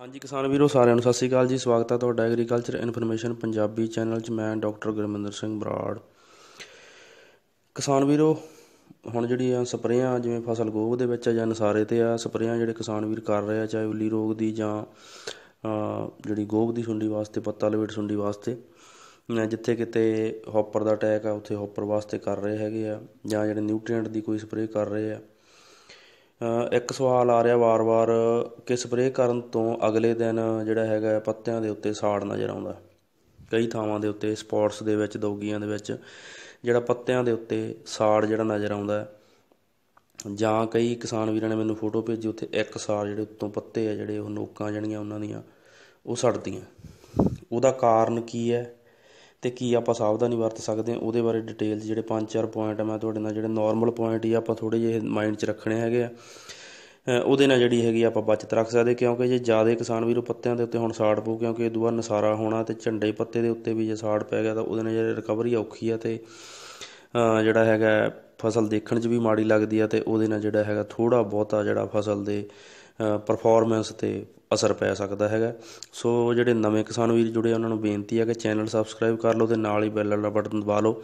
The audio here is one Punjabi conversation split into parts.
ਹਾਂਜੀ ਕਿਸਾਨ ਵੀਰੋ ਸਾਰਿਆਂ ਨੂੰ ਸਤਿ ਸ੍ਰੀ ਅਕਾਲ ਜੀ ਸਵਾਗਤ ਹੈ ਤੁਹਾਡਾ ਐਗਰੀਕਲਚਰ ਇਨਫੋਰਮੇਸ਼ਨ ਪੰਜਾਬੀ ਚੈਨਲ 'ਚ ਮੈਂ ਡਾਕਟਰ ਗੁਰਮਿੰਦਰ ਸਿੰਘ ਬਰਾੜ ਕਿਸਾਨ ਵੀਰੋ ਹੁਣ ਜਿਹੜੀ ਆ ਸਪਰੇਆਂ ਜਿਵੇਂ ਫਸਲ ਗੋਭ ਦੇ ਵਿੱਚ ਆ ਜਾਂ ਨਸਾਰੇ ਤੇ ਆ ਸਪਰੇਆਂ ਜਿਹੜੇ ਕਿਸਾਨ ਵੀਰ ਕਰ ਰਹੇ ਆ ਚਾਹੇ ਉੱਲੀ ਰੋਗ ਦੀ ਜਾਂ ਜਿਹੜੀ ਗੋਭ ਦੀ ਸੁੰਡੀ ਵਾਸਤੇ ਪੱਤਾ ਲਵੇਟ ਸੁੰਡੀ ਵਾਸਤੇ ਜਿੱਥੇ ਕਿਤੇ ਹੌਪਰ ਦਾ ਅਟੈਕ ਆ ਉੱਥੇ ਹੌਪਰ ਵਾਸਤੇ ਕਰ ਰਹੇ ਹੈਗੇ ਆ ਜਾਂ ਜਿਹੜੇ ਨਿਊਟ੍ਰੀਐਂਟ ਦੀ ਕੋਈ ਸਪਰੇ ਕਰ ਰਹੇ ਆ ਇੱਕ ਸਵਾਲ ਆ ਰਿਹਾ ਵਾਰ-ਵਾਰ ਕਿ ਸਪਰੇਅ ਕਰਨ ਤੋਂ ਅਗਲੇ ਦਿਨ ਜਿਹੜਾ ਹੈਗਾ ਪੱਤਿਆਂ ਦੇ ਉੱਤੇ ਸਾੜ ਨਜ਼ਰ ਆਉਂਦਾ ਕਈ ਥਾਵਾਂ ਦੇ ਉੱਤੇ ਸਪੌਟਸ ਦੇ ਵਿੱਚ ਦੌਗੀਆਂ ਦੇ ਵਿੱਚ ਜਿਹੜਾ ਪੱਤਿਆਂ ਦੇ ਉੱਤੇ ਸਾੜ ਜਿਹੜਾ ਨਜ਼ਰ ਆਉਂਦਾ ਜਾਂ ਕਈ ਕਿਸਾਨ ਵੀਰਾਂ ਨੇ ਮੈਨੂੰ ਫੋਟੋ ਭੇਜੀ ਉੱਥੇ ਇੱਕ ਸਾੜ ਜਿਹੜੇ ਉੱਤੋਂ ਪੱਤੇ ਆ ਜਿਹੜੇ ਉਹ ਨੋਕਾਂ ਜਣੀਆਂ ਉਹਨਾਂ ਦੀਆਂ ਉਹ ਸੜਦੀਆਂ ਉਹਦਾ ਕਾਰਨ ਕੀ ਹੈ ਤੇ ਕੀ ਆਪਾਂ ਸਾਵਧਾਨੀ ਵਰਤ ਸਕਦੇ ਹਾਂ ਉਹਦੇ ਬਾਰੇ ਡਿਟੇਲ ਜਿਹੜੇ ਪੰਜ ਚਾਰ ਪੁਆਇੰਟ ਆ ਮੈਂ ਤੁਹਾਡੇ ਨਾਲ ਜਿਹੜੇ ਨਾਰਮਲ ਪੁਆਇੰਟ ਹੀ ਆਪਾਂ ਥੋੜੇ ਜਿਹੇ ਮਾਈਂਡ 'ਚ ਰੱਖਣੇ ਹੈਗੇ ਆ ਉਹਦੇ ਨਾਲ ਜਿਹੜੀ ਹੈਗੀ ਆਪਾਂ ਬਚਤ ਰੱਖ ਸਕਦੇ ਕਿਉਂਕਿ ਜੇ ਜ਼ਿਆਦਾ ਕਿਸਾਨ ਵੀਰੋ ਪੱਤਿਆਂ ਦੇ ਉੱਤੇ ਹੁਣ ਸਾੜ ਪਊ ਕਿਉਂਕਿ ਇਹ ਦੁਆ ਨਸਾਰਾ ਹੋਣਾ ਤੇ ਝੰਡੇ ਪੱਤੇ ਦੇ ਉੱਤੇ ਵੀ ਜੇ ਸਾੜ ਪੈ ਗਿਆ ਤਾਂ ਉਹਦੇ ਨਾਲ ਜਿਹੜੀ ਰਿਕਵਰੀ ਔਖੀ ਆ ਤੇ ਜਿਹੜਾ ਹੈਗਾ ਫਸਲ ਦੇਖਣ 'ਚ ਵੀ ਮਾੜੀ ਲੱਗਦੀ ਆ ਤੇ ਉਹਦੇ ਨਾਲ ਜਿਹੜਾ ਹੈਗਾ ਥੋੜਾ ਬਹੁਤਾ ਜਿਹੜਾ ਫਸਲ ਦੇ ਪਰਫਾਰਮੈਂਸ ਤੇ ਅਸਰ ਪੈ ਸਕਦਾ ਹੈਗਾ ਸੋ ਜਿਹੜੇ ਨਵੇਂ ਕਿਸਾਨ ਵੀਰ ਜੁੜੇ ਉਹਨਾਂ ਨੂੰ ਬੇਨਤੀ ਹੈ ਕਿ ਚੈਨਲ ਸਬਸਕ੍ਰਾਈਬ ਕਰ ਲਓ ਤੇ ਨਾਲ ਹੀ ਬੈਲ ਵਾਲਾ ਬਟਨ ਦਬਾ ਲਓ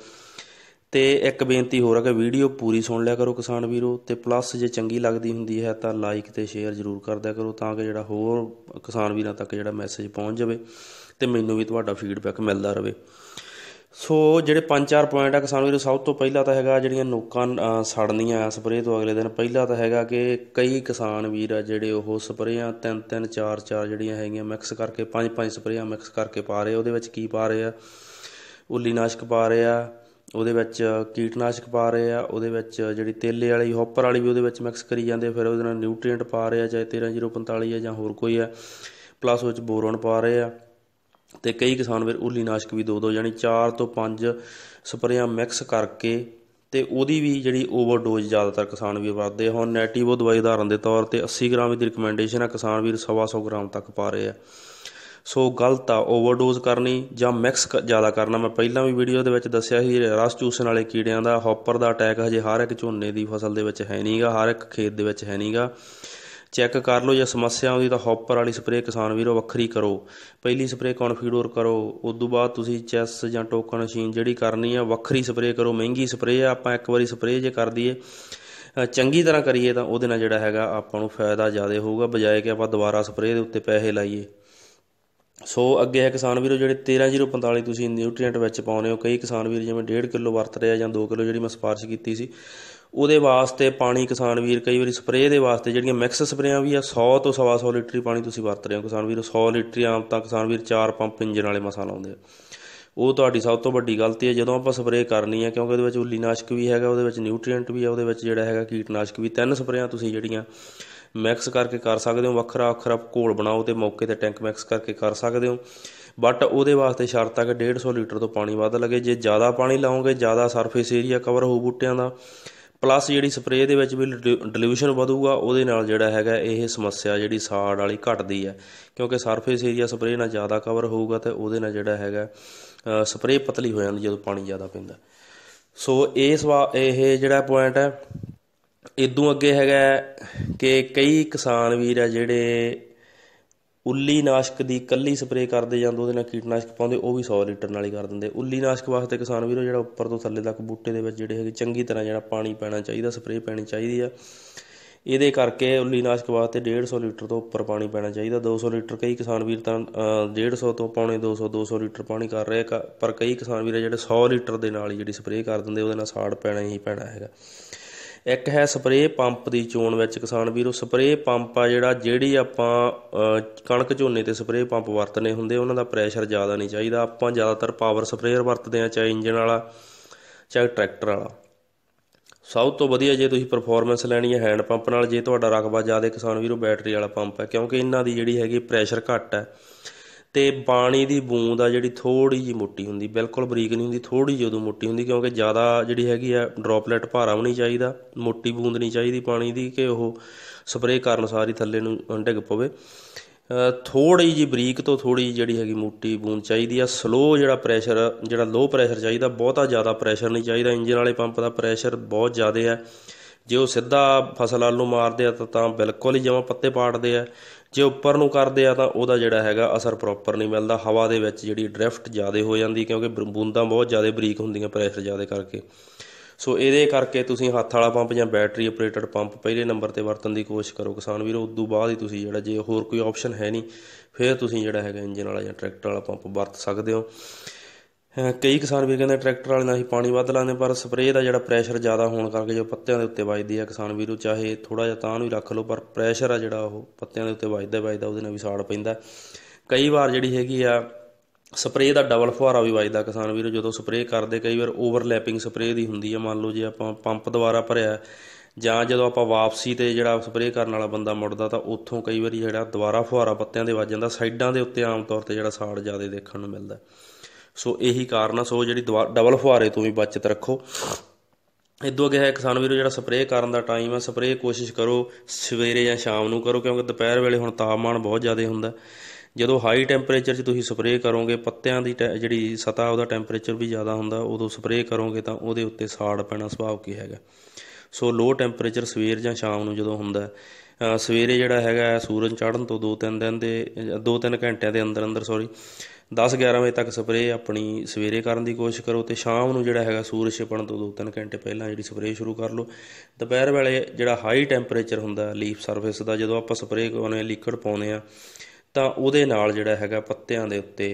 ਤੇ ਇੱਕ ਬੇਨਤੀ ਹੋਰ ਹੈ ਕਿ ਵੀਡੀਓ ਪੂਰੀ ਸੁਣ ਲਿਆ ਕਰੋ ਕਿਸਾਨ ਵੀਰੋ ਤੇ ਪਲੱਸ ਜੇ ਚੰਗੀ ਲੱਗਦੀ ਹੁੰਦੀ ਹੈ ਤਾਂ ਲਾਈਕ ਤੇ ਸ਼ੇਅਰ ਜ਼ਰੂਰ ਕਰ ਦਿਆ ਕਰੋ ਤਾਂ ਕਿ ਜਿਹੜਾ ਹੋਰ ਕਿਸਾਨ ਵੀਰਾਂ ਤੱਕ ਜਿਹੜਾ ਮੈਸੇਜ ਪਹੁੰਚ ਜਾਵੇ ਤੇ ਮੈਨੂੰ ਵੀ ਤੁਹਾਡਾ ਫੀਡਬੈਕ ਮਿਲਦਾ ਰਹੇ ਸੋ ਜਿਹੜੇ ਪੰਜ ਚਾਰ ਪੁਆਇੰਟ ਆ ਕਿਸਾਨ ਵੀਰੋ ਸਭ ਤੋਂ ਪਹਿਲਾਂ ਤਾਂ ਹੈਗਾ ਜਿਹੜੀਆਂ ਨੋਕਾਂ ਸੜਨੀਆਂ ਸਪਰੇਅ ਤੋਂ ਅਗਲੇ ਦਿਨ ਪਹਿਲਾਂ ਤਾਂ ਹੈਗਾ ਕਿ ਕਈ ਕਿਸਾਨ ਵੀਰ ਆ ਜਿਹੜੇ ਉਹ ਸਪਰੇਆਂ ਤਿੰਨ ਤਿੰਨ ਚਾਰ ਚਾਰ ਜਿਹੜੀਆਂ ਹੈਗੀਆਂ ਮਿਕਸ ਕਰਕੇ ਪੰਜ ਪੰਜ ਸਪਰੇਆਂ ਮਿਕਸ ਕਰਕੇ ਪਾ ਰਹੇ ਉਹਦੇ ਵਿੱਚ ਕੀ ਪਾ ਰਹੇ ਆ ਨਾਸ਼ਕ ਪਾ ਰਹੇ ਆ ਉਹਦੇ ਵਿੱਚ ਕੀਟਨਾਸ਼ਕ ਪਾ ਰਹੇ ਆ ਉਹਦੇ ਵਿੱਚ ਜਿਹੜੀ ਤੇਲੇ ਵਾਲੀ ਹੌਪਰ ਵਾਲੀ ਵੀ ਉਹਦੇ ਵਿੱਚ ਮਿਕਸ ਕਰੀ ਜਾਂਦੇ ਫਿਰ ਉਹਦੇ ਨਾਲ ਨਿਊਟ੍ਰੀਐਂਟ ਪਾ ਰਹੇ ਆ ਚਾਹੇ 13045 ਆ ਜਾਂ ਹੋਰ ਕੋਈ ਆ ਪਲੱਸ ਵਿੱਚ ਬੋਰਨ ਪਾ ਰਹੇ ਆ ਤੇ ਕਈ ਕਿਸਾਨ ਵੀਰ ਨਾਸ਼ਕ ਵੀ ਦੋ ਦੋ ਯਾਨੀ 4 ਤੋਂ 5 ਸਪਰੇਆਂ ਮਿਕਸ ਕਰਕੇ ਤੇ ਉਹਦੀ ਵੀ ਜਿਹੜੀ ਓਵਰਡੋਜ਼ ਜ਼ਿਆਦਾਤਰ ਕਿਸਾਨ ਵੀਰ ਵਰਤਦੇ ਹੁਣ ਨੈਟਿਵੋ ਦਵਾਈ ਉਦਾਹਰਨ ਦੇ ਤੌਰ ਤੇ 80 ਗ੍ਰਾਮ ਦੀ ਰਿਕਮੈਂਡੇਸ਼ਨ ਆ ਕਿਸਾਨ ਵੀਰ 1.5 ਗ੍ਰਾਮ ਤੱਕ ਪਾ ਰਹੇ ਆ ਸੋ ਗਲਤ ਆ ਓਵਰਡੋਜ਼ ਕਰਨੀ ਜਾਂ ਮਿਕਸ ਜ਼ਿਆਦਾ ਕਰਨਾ ਮੈਂ ਪਹਿਲਾਂ ਵੀ ਵੀਡੀਓ ਦੇ ਵਿੱਚ ਦੱਸਿਆ ਸੀ ਰਸ ਚੂਸਣ ਵਾਲੇ ਕੀੜਿਆਂ ਦਾ ਹੌਪਰ ਦਾ ਅਟੈਕ ਹਜੇ ਹਰ ਇੱਕ ਝੋਨੇ ਦੀ ਫਸਲ ਦੇ ਵਿੱਚ ਹੈ ਨਹੀਂਗਾ ਹਰ ਇੱਕ ਖੇਤ ਦੇ ਵਿੱਚ ਹੈ ਨਹੀਂਗਾ ਚੈੱਕ ਕਰ ਲਓ ਜੇ ਸਮੱਸਿਆ ਆਉਂਦੀ ਤਾਂ ਹੌਪਰ ਵਾਲੀ ਸਪਰੇ ਕਿਸਾਨ ਵੀਰੋ ਵੱਖਰੀ ਕਰੋ ਪਹਿਲੀ ਸਪਰੇ ਕਨਫੀਡੋਰ ਕਰੋ ਉਸ ਤੋਂ ਬਾਅਦ ਤੁਸੀਂ ਚੈਸ ਜਾਂ ਟੋਕਨ ਮਸ਼ੀਨ ਜਿਹੜੀ ਕਰਨੀ ਆ ਵੱਖਰੀ ਸਪਰੇ ਕਰੋ ਮਹਿੰਗੀ ਸਪਰੇ ਆ ਆਪਾਂ ਇੱਕ ਵਾਰੀ ਸਪਰੇ ਜੇ ਕਰ ਦਈਏ ਚੰਗੀ ਤਰ੍ਹਾਂ ਕਰੀਏ ਤਾਂ ਉਹਦੇ ਨਾਲ ਜਿਹੜਾ ਹੈਗਾ ਆਪਾਂ ਨੂੰ ਫਾਇਦਾ ਜ਼ਿਆਦਾ ਹੋਊਗਾ ਬਜਾਏ ਕਿ ਆਪਾਂ ਦੁਬਾਰਾ ਸਪਰੇ ਦੇ ਉੱਤੇ ਪੈਸੇ ਲਾਈਏ ਸੋ ਅੱਗੇ ਹੈ ਕਿਸਾਨ ਵੀਰੋ ਜਿਹੜੇ 13045 ਤੁਸੀਂ ਨਿਊਟ੍ਰੀਐਂਟ ਵਿੱਚ ਪਾਉਨੇ ਹੋ ਕਈ ਕਿਸਾਨ ਵੀਰ ਜਿਵੇਂ 1.5 ਕਿਲੋ ਵਰਤ ਰਿਹਾ ਜਾਂ 2 ਕਿਲੋ ਜਿਹੜੀ ਮੈਂ ਸਿਫਾਰਿਸ਼ ਕੀਤੀ ਸੀ ਉਹਦੇ ਵਾਸਤੇ ਪਾਣੀ ਕਿਸਾਨ ਵੀਰ ਕਈ ਵਾਰੀ ਸਪਰੇਅ ਦੇ ਵਾਸਤੇ ਜਿਹੜੀਆਂ ਮਿਕਸ ਸਪਰੇਆਂ ਵੀ ਆ 100 ਤੋਂ 100 ਲੀਟਰ ਪਾਣੀ ਤੁਸੀਂ ਵਰਤ ਰਹੇ ਹੋ ਕਿਸਾਨ ਵੀਰ 100 ਲੀਟਰ ਆਮ ਤਾਂ ਕਿਸਾਨ ਵੀਰ ਚਾਰ ਪੰਪ ਇੰਜਨ ਵਾਲੇ ਮਸਾ ਲਾਉਂਦੇ ਆ ਉਹ ਤੁਹਾਡੀ ਸਭ ਤੋਂ ਵੱਡੀ ਗਲਤੀ ਹੈ ਜਦੋਂ ਆਪਾਂ ਸਪਰੇਅ ਕਰਨੀ ਹੈ ਕਿਉਂਕਿ ਉਹਦੇ ਵਿੱਚ ਉਲੀਨਾਸ਼ਕ ਵੀ ਹੈਗਾ ਉਹਦੇ ਵਿੱਚ ਨਿਊਟ੍ਰੀਐਂਟ ਵੀ ਆ ਉਹਦੇ ਵਿੱਚ ਜਿਹੜਾ ਹੈਗਾ ਕੀਟਨਾਸ਼ਕ ਵੀ ਤਿੰਨ ਸਪਰੇਆਂ ਤੁਸੀਂ ਜਿਹੜੀਆਂ ਮਿਕਸ ਕਰਕੇ ਕਰ ਸਕਦੇ ਹੋ ਵੱਖਰਾ ਵੱਖਰਾ ਘੋਲ ਬਣਾਓ ਤੇ ਮੌਕੇ ਤੇ ਟੈਂਕ ਮਿਕਸ ਕਰਕੇ ਕਰ ਸਕਦੇ ਹੋ ਬਟ ਉਹਦੇ ਵਾਸਤੇ ਸ਼ਰਤ ਆ ਕਿ 150 ਲੀਟਰ ਤੋਂ ਪਾਣੀ ਵੱਧ ਲਗੇ ਜੇ ਜ਼ਿਆਦਾ ਪਾਣੀ ਲਾਓਗੇ ਜ਼ਿਆਦਾ ਸਰਫੇਸ ਏਰੀਆ ਕਵਰ ਹੋ ਬੂਟਿਆਂ ਦਾ ਪਲੱਸ ਜਿਹੜੀ ਸਪਰੇਅ ਦੇ ਵਿੱਚ ਵੀ ਡਿਲੂਸ਼ਨ ਵਧੂਗਾ ਉਹਦੇ ਨਾਲ ਜਿਹੜਾ ਹੈਗਾ ਇਹ ਸਮੱਸਿਆ ਜਿਹੜੀ ਸਾੜ ਵਾਲੀ ਘਟਦੀ ਹੈ ਕਿਉਂਕਿ ਸਰਫੇਸ ਏਰੀਆ ਸਪਰੇਅ ਨਾਲ ਜ਼ਿਆਦਾ ਕਵਰ ਹੋਊਗਾ ਤੇ ਉਹਦੇ ਨਾਲ ਜਿਹੜਾ ਹੈਗਾ ਸਪਰੇਅ ਪਤਲੀ ਹੋ ਜਾਂਦੀ ਜਦੋਂ ਪਾਣੀ ਜ਼ਿਆਦਾ ਪੈਂਦਾ ਸੋ ਇਹ ਇਹ ਜਿਹੜਾ ਪੁਆਇੰਟ ਹੈ ਇਦੋਂ ਅੱਗੇ ਹੈਗਾ ਕਿ ਕਈ ਕਿਸਾਨ ਵੀਰ ਆ ਜਿਹੜੇ ਉੱਲੀ ਨਾਸ਼ਕ ਦੀ ਕੱਲੀ ਸਪਰੇਅ ਕਰਦੇ ਜਾਂਦੇ ਉਹਦੇ ਨਾਲ ਕੀਟਨਾਸ਼ਕ ਪਾਉਂਦੇ ਉਹ ਵੀ 100 ਲੀਟਰ ਨਾਲ ਹੀ ਕਰ ਦਿੰਦੇ ਉੱਲੀ ਨਾਸ਼ਕ ਵਾਸਤੇ ਕਿਸਾਨ ਵੀਰੋ ਜਿਹੜਾ ਉੱਪਰ ਤੋਂ ਥੱਲੇ ਤੱਕ ਬੂਟੇ ਦੇ ਵਿੱਚ ਜਿਹੜੇ ਹੈਗੇ ਚੰਗੀ ਤਰ੍ਹਾਂ ਜਿਹੜਾ ਪਾਣੀ ਪੈਣਾ ਚਾਹੀਦਾ ਸਪਰੇਅ ਪੈਣੀ ਚਾਹੀਦੀ ਆ ਇਹਦੇ ਕਰਕੇ ਉੱਲੀ ਨਾਸ਼ਕ ਵਾਸਤੇ 150 ਲੀਟਰ ਤੋਂ ਉੱਪਰ ਪਾਣੀ ਪੈਣਾ ਚਾਹੀਦਾ 200 ਲੀਟਰ ਕਈ ਕਿਸਾਨ ਵੀਰ ਤਾਂ 150 ਤੋਂ ਪੌਣੇ 200 200 ਲੀਟਰ ਪਾਣੀ ਕਰ ਰਹੇ ਪਰ ਕਈ ਕਿਸਾਨ ਵੀਰ ਜਿਹੜੇ 100 ਲੀਟਰ ਦੇ ਨਾਲ ਹੀ ਜਿਹੜੀ ਸਪਰੇਅ ਕਰ ਦਿੰਦੇ ਉਹਦੇ ਨਾਲ ਸਾੜ ਪੈਣਾ ਹੀ ਪੈਣਾ ਹੈਗਾ ਇੱਕ ਹੈ ਸਪਰੇਅ ਪੰਪ ਦੀ ਚੋਣ ਵਿੱਚ ਕਿਸਾਨ ਵੀਰੋ ਸਪਰੇਅ ਪੰਪ ਆ ਜਿਹੜਾ ਜਿਹੜੀ ਆਪਾਂ ਕਣਕ ਝੋਨੇ ਤੇ ਸਪਰੇਅ ਪੰਪ ਵਰਤਨੇ ਹੁੰਦੇ ਉਹਨਾਂ ਦਾ ਪ੍ਰੈਸ਼ਰ ਜ਼ਿਆਦਾ ਨਹੀਂ ਚਾਹੀਦਾ ਆਪਾਂ ਜ਼ਿਆਦਾਤਰ ਪਾਵਰ ਸਪਰੇਅਰ ਵਰਤਦੇ ਆ ਚਾਹੇ ਇੰਜਨ ਵਾਲਾ ਚਾਹੇ ਟਰੈਕਟਰ ਵਾਲਾ ਸਭ ਤੋਂ ਵਧੀਆ ਜੇ ਤੁਸੀਂ ਪਰਫਾਰਮੈਂਸ ਲੈਣੀ ਹੈ ਹੈਂਡ ਪੰਪ ਨਾਲ ਜੇ ਤੁਹਾਡਾ ਰਕਬਾ ਜ਼ਿਆਦਾ ਕਿਸਾਨ ਵੀਰੋ ਬੈਟਰੀ ਵਾਲਾ ਪੰਪ ਹੈ ਕਿਉਂਕਿ ਇਹਨਾਂ ਦੀ ਜਿਹੜੀ ਹੈਗੀ ਪ੍ਰੈਸ਼ਰ ਘੱਟ ਹੈ ਤੇ ਪਾਣੀ ਦੀ ਬੂੰਦ ਆ ਜਿਹੜੀ ਥੋੜੀ ਜੀ ਮੋਟੀ ਹੁੰਦੀ ਬਿਲਕੁਲ ਬਰੀਕ ਨਹੀਂ ਹੁੰਦੀ ਥੋੜੀ ਜਿਹੀ ਉਦੋਂ ਮੋਟੀ ਹੁੰਦੀ ਕਿਉਂਕਿ ਜ਼ਿਆਦਾ ਜਿਹੜੀ ਹੈਗੀ ਆ ਡ੍ਰੌਪਲੇਟ ਭਾਰਾ ਵੀ ਨਹੀਂ ਚਾਹੀਦਾ ਮੋਟੀ ਬੂੰਦ ਨਹੀਂ ਚਾਹੀਦੀ ਪਾਣੀ ਦੀ ਕਿ ਉਹ ਸਪਰੇਅ ਕਰਨ ਸਾਰੀ ਥੱਲੇ ਨੂੰ ਡਿੱਗ ਪਵੇ ਥੋੜੀ ਜੀ ਬਰੀਕ ਤੋਂ ਥੋੜੀ ਜਿਹੜੀ ਹੈਗੀ ਮੋਟੀ ਬੂੰਦ ਚਾਹੀਦੀ ਆ ਸਲੋ ਜਿਹੜਾ ਪ੍ਰੈਸ਼ਰ ਜਿਹੜਾ ਲੋ ਪ੍ਰੈਸ਼ਰ ਚਾਹੀਦਾ ਬਹੁਤਾ ਜ਼ਿਆਦਾ ਪ੍ਰੈਸ਼ਰ ਨਹੀਂ ਚਾਹੀਦਾ ਇੰਜਨ ਵਾਲੇ ਪੰਪ ਦਾ ਪ੍ਰੈਸ਼ਰ ਬਹੁਤ ਜ਼ਿਆਦਾ ਹੈ ਜੇ ਉਹ ਸਿੱਧਾ ਫਸਲ ਵੱਲ ਨੂੰ ਮਾਰਦੇ ਆ ਤਾਂ ਬਿਲਕੁਲ ਹੀ ਜਮਾ ਪੱਤੇ ਪਾੜਦੇ ਆ ਜੇ ਉੱਪਰ ਨੂੰ ਕਰਦੇ ਆ ਤਾਂ ਉਹਦਾ ਜਿਹੜਾ ਹੈਗਾ ਅਸਰ ਪ੍ਰੋਪਰ ਨਹੀਂ ਮਿਲਦਾ ਹਵਾ ਦੇ ਵਿੱਚ ਜਿਹੜੀ ਡ੍ਰਿਫਟ ਜ਼ਿਆਦਾ ਹੋ ਜਾਂਦੀ ਕਿਉਂਕਿ ਬੂੰਦਾਂ ਬਹੁਤ ਜ਼ਿਆਦਾ ਬਰੀਕ ਹੁੰਦੀਆਂ ਪ੍ਰੈਸ਼ਰ ਜ਼ਿਆਦਾ ਕਰਕੇ ਸੋ ਇਹਦੇ ਕਰਕੇ ਤੁਸੀਂ ਹੱਥ ਵਾਲਾ ਪੰਪ ਜਾਂ ਬੈਟਰੀ ਆਪਰੇਟਡ ਪੰਪ ਪਹਿਲੇ ਨੰਬਰ ਤੇ ਵਰਤਣ ਦੀ ਕੋਸ਼ਿਸ਼ ਕਰੋ ਕਿਸਾਨ ਵੀਰੋ ਉਸ ਤੋਂ ਬਾਅਦ ਹੀ ਤੁਸੀਂ ਜਿਹੜਾ ਜੇ ਹੋਰ ਕੋਈ ਆਪਸ਼ਨ ਹੈ ਨਹੀਂ ਫਿਰ ਤੁਸੀਂ ਜਿਹੜਾ ਹੈਗਾ ਇੰਜਨ ਵਾਲਾ ਜਾਂ ਟਰੈਕਟਰ ਵਾਲਾ ਪੰਪ ਵਰਤ ਸਕਦੇ ਹੋ ਕਈ ਕਿਸਾਨ ਵੀ ਕਹਿੰਦੇ ਟਰੈਕਟਰ ਵਾਲੇ ਨਾਲ ਹੀ ਪਾਣੀ ਵੱਧ ਲਾਉਂਦੇ ਪਰ ਸਪਰੇਅ ਦਾ ਜਿਹੜਾ ਪ੍ਰੈਸ਼ਰ ਜ਼ਿਆਦਾ ਹੋਣ ਕਰਕੇ ਜੋ ਪੱਤਿਆਂ ਦੇ ਉੱਤੇ ਵੱਜਦੀ ਆ ਕਿਸਾਨ ਵੀਰੋ ਚਾਹੇ ਥੋੜਾ ਜਿਹਾ ਤਾਂ ਨੂੰ ਰੱਖ ਲਓ ਪਰ ਪ੍ਰੈਸ਼ਰ ਆ ਜਿਹੜਾ ਉਹ ਪੱਤਿਆਂ ਦੇ ਉੱਤੇ ਵੱਜਦਾ ਵੱਜਦਾ ਉਹਦੇ ਨਾਲ ਵੀ ਸਾੜ ਪੈਂਦਾ ਕਈ ਵਾਰ ਜਿਹੜੀ ਹੈਗੀ ਆ ਸਪਰੇਅ ਦਾ ਡਬਲ ਫੁਹਾਰਾ ਵੀ ਵੱਜਦਾ ਕਿਸਾਨ ਵੀਰੋ ਜਦੋਂ ਸਪਰੇਅ ਕਰਦੇ ਕਈ ਵਾਰ ਓਵਰਲੈਪਿੰਗ ਸਪਰੇਅ ਦੀ ਹੁੰਦੀ ਆ ਮੰਨ ਲਓ ਜੇ ਆਪਾਂ ਪੰਪ ਦੁਆਰਾ ਭਰਿਆ ਜਾਂ ਜਦੋਂ ਆਪਾਂ ਵਾਪਸੀ ਤੇ ਜਿਹੜਾ ਸਪਰੇਅ ਕਰਨ ਵਾਲਾ ਬੰਦਾ ਮੁੜਦਾ ਤਾਂ ਉੱਥੋਂ ਕਈ ਵਾਰੀ ਜਿਹੜਾ ਦੁਬਾਰਾ ਫੁਹਾਰਾ ਪੱਤਿਆਂ ਦੇ ਵੱਜ ਜਾਂਦਾ ਸਾਈਡਾਂ ਦੇ ਉੱਤੇ ਆਮ ਤੌਰ ਤੇ ਜਿਹੜਾ ਸਾੜ ਜ਼ਿਆਦਾ ਦੇਖਣ ਨੂੰ ਮਿਲਦਾ ਸੋ ਇਹੀ ਕਾਰਨ ਆ ਸੋ ਜਿਹੜੀ ਡਬਲ ਫੁਹਾਰੇ ਤੋਂ ਵੀ ਬਚਤ ਰੱਖੋ ਇਦੋਂ ਅਗੇ ਹੈ ਕਿਸਾਨ ਵੀਰੋ ਜਿਹੜਾ ਸਪਰੇਅ ਕਰਨ ਦਾ ਟਾਈਮ ਹੈ ਸਪਰੇਅ ਕੋਸ਼ਿਸ਼ ਕਰੋ ਸਵੇਰੇ ਜਾਂ ਸ਼ਾਮ ਨੂੰ ਕਰੋ ਕਿਉਂਕਿ ਦੁਪਹਿਰ ਵੇਲੇ ਹੁਣ ਤਾਪਮਾਨ ਬਹੁਤ ਜ਼ਿਆਦਾ ਹੁੰਦਾ ਜਦੋਂ ਹਾਈ ਟੈਂਪਰੇਚਰ 'ਚ ਤੁਸੀਂ ਸਪਰੇਅ ਕਰੋਗੇ ਪੱਤਿਆਂ ਦੀ ਜਿਹੜੀ ਸਤਾ ਉਹਦਾ ਟੈਂਪਰੇਚਰ ਵੀ ਜ਼ਿਆਦਾ ਹੁੰਦਾ ਉਦੋਂ ਸਪਰੇਅ ਕਰੋਗੇ ਤਾਂ ਉਹਦੇ ਉੱਤੇ ਸਾੜ ਪੈਣਾ ਸੁਭਾਅ ਕੀ ਹੈਗਾ ਸੋ ਲੋ ਟੈਂਪਰੇਚਰ ਸਵੇਰ ਜਾਂ ਸ਼ਾਮ ਨੂੰ ਜਦੋਂ ਹੁੰਦਾ ਸਵੇਰੇ ਜਿਹੜਾ ਹੈਗਾ ਸੂਰਜ ਚੜ੍ਹਨ ਤੋਂ 2-3 ਦਿਨ ਦੇ 2-3 ਘੰਟਿਆਂ ਦੇ ਅੰਦਰ ਅੰਦਰ ਸੌਰੀ 10-11 ਵਜੇ ਤੱਕ ਸਪਰੇਅ ਆਪਣੀ ਸਵੇਰੇ ਕਰਨ ਦੀ ਕੋਸ਼ਿਸ਼ ਕਰੋ ਤੇ ਸ਼ਾਮ ਨੂੰ ਜਿਹੜਾ ਹੈਗਾ ਸੂਰਜ ਛਿਪਣ ਤੋਂ 2-3 ਘੰਟੇ ਪਹਿਲਾਂ ਜਿਹੜੀ ਸਪਰੇਅ ਸ਼ੁਰੂ ਕਰ ਲਓ ਦੁਪਹਿਰ ਵੇਲੇ ਜਿਹੜਾ ਹਾਈ ਟੈਂਪਰੇਚਰ ਹੁੰਦਾ ਲੀਫ ਸਰਫੇਸ ਦਾ ਜਦੋਂ ਆਪਾਂ ਸਪਰੇਅ ਕਰਵਾਉਂਦੇ ਲਿਕਵਿਡ ਪਾਉਨੇ ਆ ਤਾਂ ਉਹਦੇ ਨਾਲ ਜਿਹੜਾ ਹੈਗਾ ਪੱਤਿਆਂ ਦੇ ਉੱਤੇ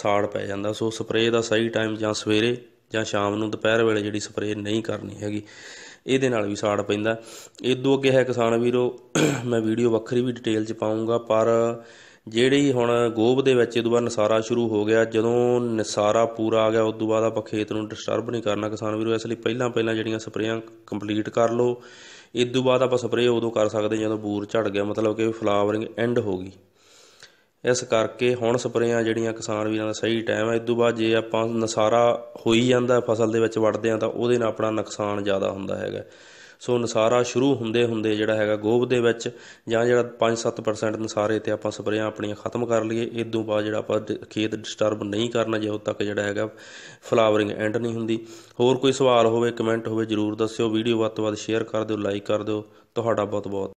ਸਾੜ ਪੈ ਜਾਂਦਾ ਸੋ ਸਪਰੇਅ ਦਾ ਸਹੀ ਟਾਈਮ ਜਾਂ ਸਵੇਰੇ ਜਾਂ ਸ਼ਾਮ ਨੂੰ ਦੁਪਹਿਰ ਵੇਲੇ ਜਿਹੜੀ ਸਪਰੇਅ ਨਹੀਂ ਕਰਨੀ ਹੈਗੀ ਇਹਦੇ ਨਾਲ ਵੀ ਸਾੜ ਪੈਂਦਾ ਇਦੋਂ ਅੱਗੇ ਹੈ ਕਿਸਾਨ ਵੀਰੋ ਮੈਂ ਵੀਡੀਓ ਵੱਖਰੀ ਵੀ ਡਿਟੇਲ 'ਚ ਪਾਉਂਗਾ ਪਰ ਜਿਹੜੀ ਹੁਣ ਗੋਬ ਦੇ ਵਿੱਚ ਇਹ ਦੁਬਾਰਾ ਨਸਾਰਾ ਸ਼ੁਰੂ ਹੋ ਗਿਆ ਜਦੋਂ ਨਸਾਰਾ ਪੂਰਾ ਆ ਗਿਆ ਉਸ ਤੋਂ ਬਾਅਦ ਆਪਾਂ ਖੇਤ ਨੂੰ ਡਿਸਟਰਬ ਨਹੀਂ ਕਰਨਾ ਕਿਸਾਨ ਵੀਰੋ ਇਸ ਲਈ ਪਹਿਲਾਂ ਪਹਿਲਾਂ ਜਿਹੜੀਆਂ ਸਪਰੇਆਂ ਕੰਪਲੀਟ ਕਰ ਲਓ ਇਸ ਤੋਂ ਬਾਅਦ ਆਪਾਂ ਸਪਰੇਅ ਉਦੋਂ ਕਰ ਸਕਦੇ ਜਦੋਂ ਬੂਰ ਝੜ ਗਿਆ ਮਤਲਬ ਕਿ ਫਲਾਵਰਿੰਗ ਐਂਡ ਹੋ ਗਈ ਇਸ ਕਰਕੇ ਹੁਣ ਸਪਰੇਆਂ ਜਿਹੜੀਆਂ ਕਿਸਾਨ ਵੀਰਾਂ ਦਾ ਸਹੀ ਟਾਈਮ ਹੈ ਇਸ ਤੋਂ ਬਾਅਦ ਜੇ ਆਪਾਂ ਨਸਾਰਾ ਹੋਈ ਜਾਂਦਾ ਫਸਲ ਦੇ ਵਿੱਚ ਵੜਦੇ ਆ ਤਾਂ ਉਹਦੇ ਨਾਲ ਆਪਣਾ ਨੁਕਸਾਨ ਜ਼ਿਆਦਾ ਹੁੰਦਾ ਹੈਗਾ ਸੋ ਨਸਾਰਾ ਸ਼ੁਰੂ ਹੁੰਦੇ ਹੁੰਦੇ ਜਿਹੜਾ ਹੈਗਾ ਗੋਭ ਦੇ ਵਿੱਚ ਜਾਂ ਜਿਹੜਾ 5-7% ਨਸਾਰੇ ਤੇ ਆਪਾਂ ਸਪਰੇਆਂ ਆਪਣੀਆਂ ਖਤਮ ਕਰ ਲਈਏ ਇਦੋਂ ਬਾਅਦ ਜਿਹੜਾ ਆਪਾਂ ਖੇਤ ਡਿਸਟਰਬ ਨਹੀਂ ਕਰਨਾ ਜੇ ਤੱਕ ਜਿਹੜਾ ਹੈਗਾ ਫਲਾਵਰਿੰਗ ਐਂਡ ਨਹੀਂ ਹੁੰਦੀ ਹੋਰ ਕੋਈ ਸਵਾਲ ਹੋਵੇ ਕਮੈਂਟ ਹੋਵੇ ਜਰੂਰ ਦੱਸਿਓ ਵੀਡੀਓ ਵੱਧ ਤੋਂ ਵੱਧ ਸ਼ੇਅਰ ਕਰ ਦਿਓ ਲਾਈਕ ਕਰ ਦਿਓ ਤੁਹਾਡਾ ਬਹੁਤ ਬਹੁਤ